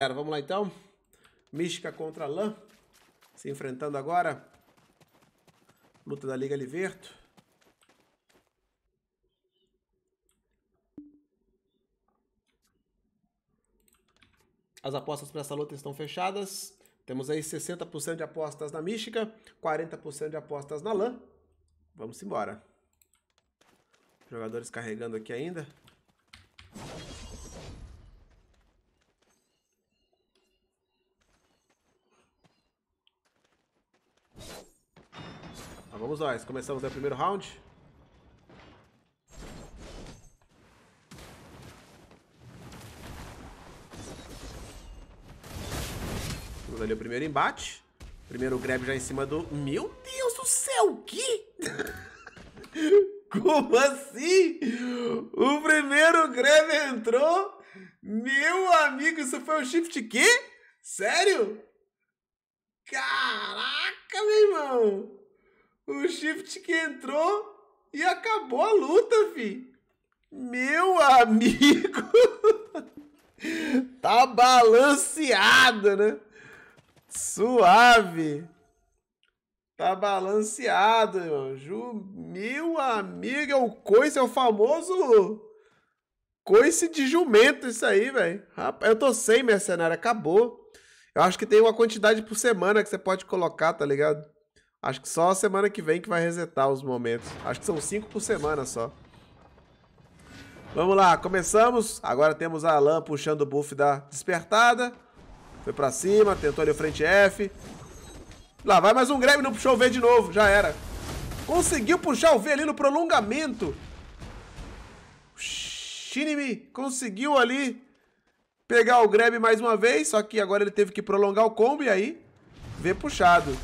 galera. vamos lá então. Mística contra Lan. Se enfrentando agora. Luta da Liga Liverto. As apostas para essa luta estão fechadas. Temos aí 60% de apostas na Mística, 40% de apostas na LAN. Vamos embora. Jogadores carregando aqui ainda. Mas então, vamos lá, Começamos o primeiro round. Temos ali o primeiro embate. Primeiro grab já em cima do... Meu Deus do céu, que... Como assim? O primeiro grab entrou? Meu amigo, isso foi um shift quê? Sério? Caraca, meu irmão! O shift que entrou e acabou a luta, fi. Meu amigo. tá balanceado, né? Suave. Tá balanceado, meu. Ju, meu amigo, é o coice, é o famoso coice de jumento isso aí, velho. Rapaz, eu tô sem mercenário, acabou. Eu acho que tem uma quantidade por semana que você pode colocar, tá ligado? Acho que só a semana que vem que vai resetar os momentos. Acho que são cinco por semana só. Vamos lá, começamos. Agora temos a Alan puxando o buff da despertada. Foi pra cima, tentou ali o frente F. Lá vai mais um grab, não puxou o V de novo, já era. Conseguiu puxar o V ali no prolongamento. Shinimi conseguiu ali pegar o grab mais uma vez, só que agora ele teve que prolongar o combo e aí V puxado.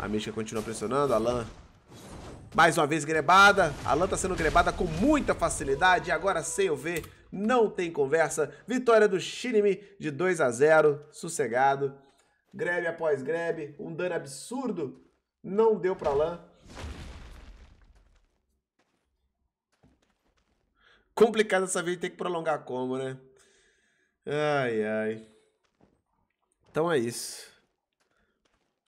A Mística continua pressionando. Alan mais uma vez grebada. A Lan tá sendo grebada com muita facilidade. Agora sem o V, não tem conversa. Vitória do Shinimi de 2 a 0 Sossegado. Grebe após grebe, Um dano absurdo. Não deu pra Lan. Complicado essa vez ter que prolongar como, né? Ai, ai. Então é isso.